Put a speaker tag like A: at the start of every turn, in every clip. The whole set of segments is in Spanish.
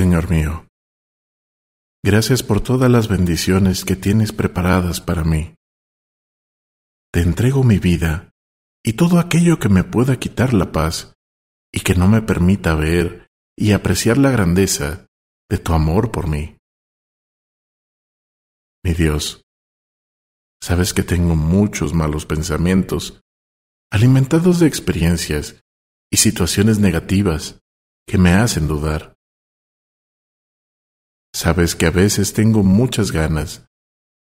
A: Señor mío.
B: Gracias por todas las bendiciones que tienes preparadas para mí. Te entrego mi vida y todo aquello que me pueda quitar la paz y que no me permita ver y apreciar la grandeza de tu amor por mí.
A: Mi Dios, sabes que tengo muchos malos pensamientos, alimentados de experiencias y situaciones negativas que me hacen dudar. Sabes que a veces tengo muchas ganas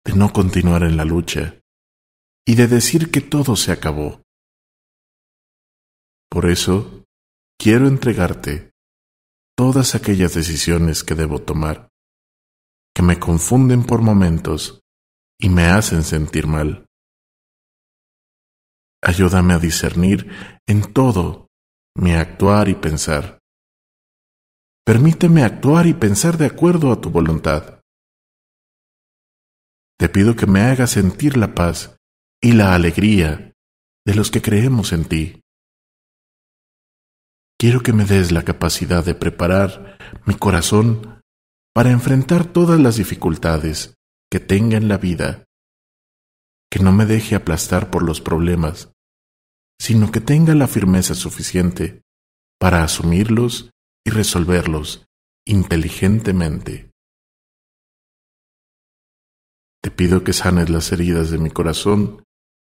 A: de no continuar en la lucha y de decir que todo se acabó. Por eso,
B: quiero entregarte todas aquellas decisiones que debo tomar, que me confunden por momentos y me hacen sentir mal.
A: Ayúdame a discernir en todo mi actuar y pensar Permíteme actuar y pensar de acuerdo a tu voluntad. Te pido que me hagas sentir la paz y la
B: alegría de los que creemos en ti. Quiero que me des la capacidad de preparar mi corazón para enfrentar todas las dificultades que tenga en la vida, que no me deje aplastar por los problemas, sino que tenga la firmeza suficiente para asumirlos resolverlos inteligentemente.
A: Te pido que sanes las heridas de mi corazón,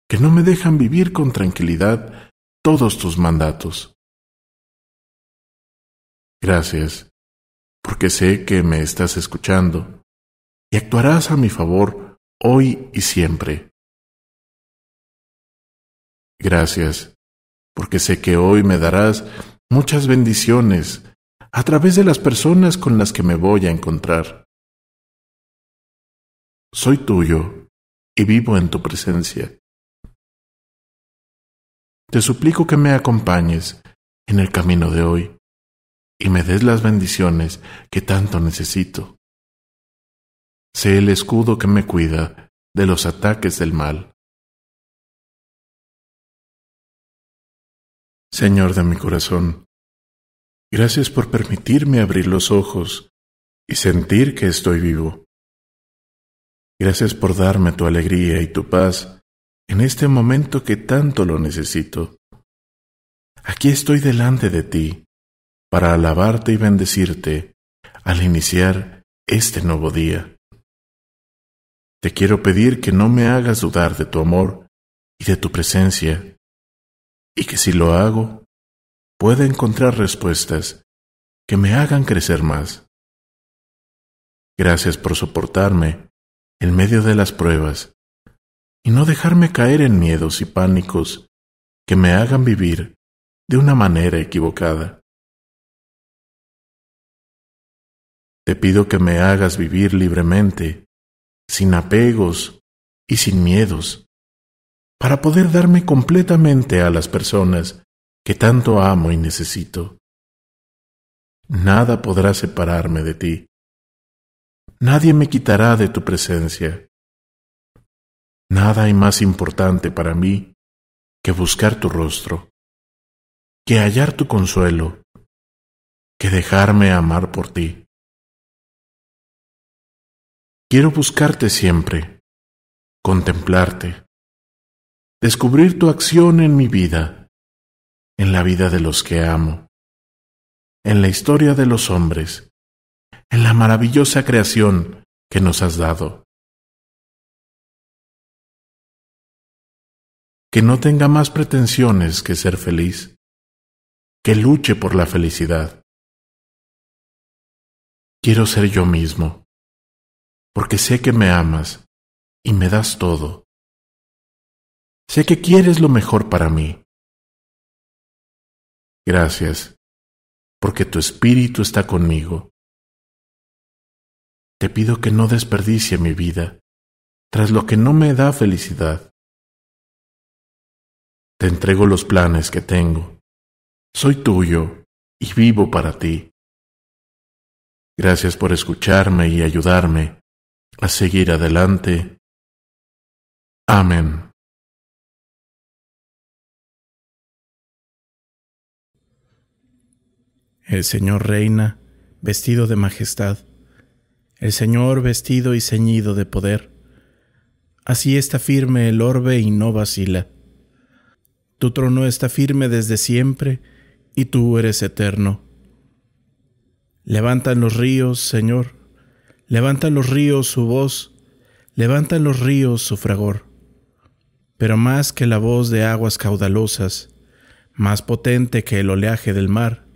A: que no me dejan vivir con tranquilidad todos tus mandatos. Gracias, porque sé que me estás escuchando y actuarás a mi favor hoy y siempre.
B: Gracias, porque sé que hoy me darás muchas bendiciones a través de las personas con las que me voy a encontrar. Soy tuyo y vivo en tu presencia.
A: Te suplico que me acompañes en el camino de
B: hoy y me des las bendiciones que tanto necesito. Sé el escudo que me cuida de los ataques del mal.
A: Señor de mi corazón,
B: Gracias por permitirme abrir los ojos y sentir que estoy vivo. Gracias por darme tu alegría y tu paz en este momento que tanto lo necesito. Aquí estoy delante de ti para alabarte y bendecirte al iniciar este nuevo día. Te quiero pedir que no me hagas dudar de tu amor
A: y de tu presencia, y que si lo hago, pueda encontrar respuestas que me hagan crecer más. Gracias
B: por soportarme en medio de las pruebas y no dejarme caer en miedos y pánicos que me hagan vivir de una manera equivocada.
A: Te pido que me hagas vivir
B: libremente, sin apegos y sin miedos, para poder darme completamente a las personas que tanto amo y necesito. Nada podrá separarme de ti. Nadie me quitará de tu presencia. Nada hay más importante para mí que buscar tu rostro, que hallar tu consuelo,
A: que dejarme amar por ti. Quiero buscarte siempre, contemplarte,
B: descubrir tu acción en mi vida, en la vida de los que amo, en la historia de los hombres, en la maravillosa creación
A: que nos has dado. Que no tenga más pretensiones que ser feliz, que luche por la felicidad. Quiero ser yo mismo, porque sé que me amas y me das todo. Sé que quieres lo mejor para mí Gracias, porque tu Espíritu está conmigo. Te pido que no desperdicie mi vida, tras lo que no me da felicidad. Te entrego los planes que tengo. Soy tuyo y vivo para ti. Gracias por escucharme y ayudarme a seguir adelante. Amén.
C: El Señor reina, vestido de majestad, el Señor vestido y ceñido de poder. Así está firme el orbe y no vacila. Tu trono está firme desde siempre, y tú eres eterno. Levantan los ríos, Señor, levantan los ríos su voz, levantan los ríos su fragor. Pero más que la voz de aguas caudalosas, más potente que el oleaje del mar,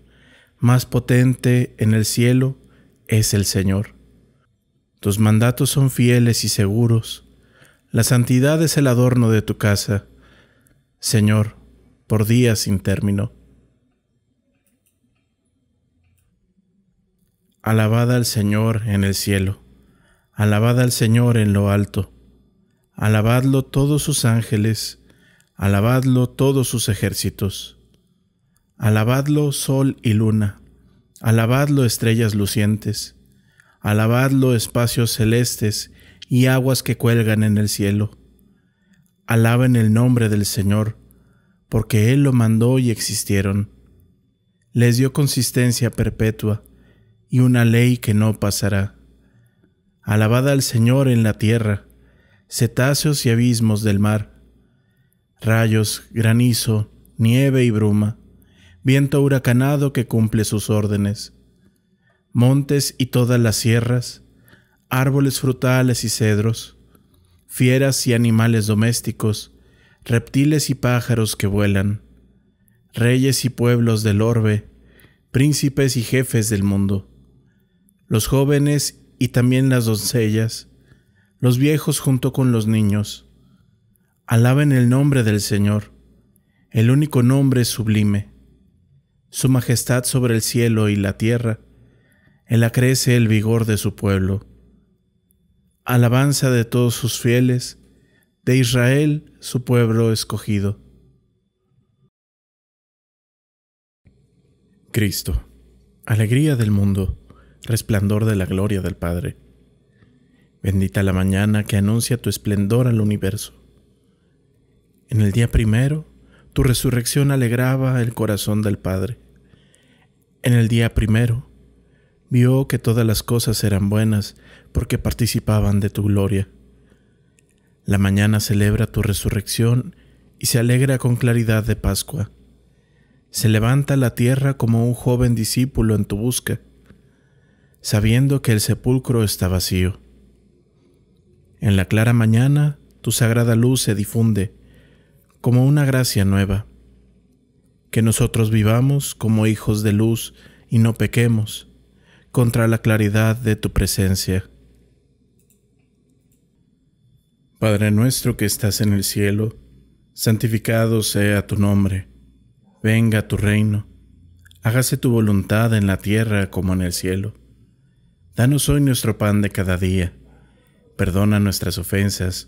C: más potente en el cielo es el Señor. Tus mandatos son fieles y seguros. La santidad es el adorno de tu casa, Señor, por días sin término. Alabad al Señor en el cielo, alabad al Señor en lo alto, alabadlo todos sus ángeles, alabadlo todos sus ejércitos Alabadlo sol y luna, alabadlo estrellas lucientes, alabadlo espacios celestes y aguas que cuelgan en el cielo. Alaben el nombre del Señor, porque Él lo mandó y existieron. Les dio consistencia perpetua y una ley que no pasará. Alabad al Señor en la tierra, cetáceos y abismos del mar, rayos, granizo, nieve y bruma viento huracanado que cumple sus órdenes, montes y todas las sierras, árboles frutales y cedros, fieras y animales domésticos, reptiles y pájaros que vuelan, reyes y pueblos del orbe, príncipes y jefes del mundo, los jóvenes y también las doncellas, los viejos junto con los niños. Alaben el nombre del Señor, el único nombre sublime su majestad sobre el cielo y la tierra. Él crece el vigor de su pueblo. Alabanza de todos sus fieles, de Israel su pueblo escogido. Cristo, alegría del mundo, resplandor de la gloria del Padre. Bendita la mañana que anuncia tu esplendor al universo. En el día primero, tu resurrección alegraba el corazón del Padre. En el día primero, vio que todas las cosas eran buenas porque participaban de tu gloria. La mañana celebra tu resurrección y se alegra con claridad de Pascua. Se levanta la tierra como un joven discípulo en tu busca, sabiendo que el sepulcro está vacío. En la clara mañana tu sagrada luz se difunde como una gracia nueva. Que nosotros vivamos como hijos de luz y no pequemos contra la claridad de tu presencia. Padre nuestro que estás en el cielo, santificado sea tu nombre, venga tu reino, hágase tu voluntad en la tierra como en el cielo. Danos hoy nuestro pan de cada día, perdona nuestras ofensas,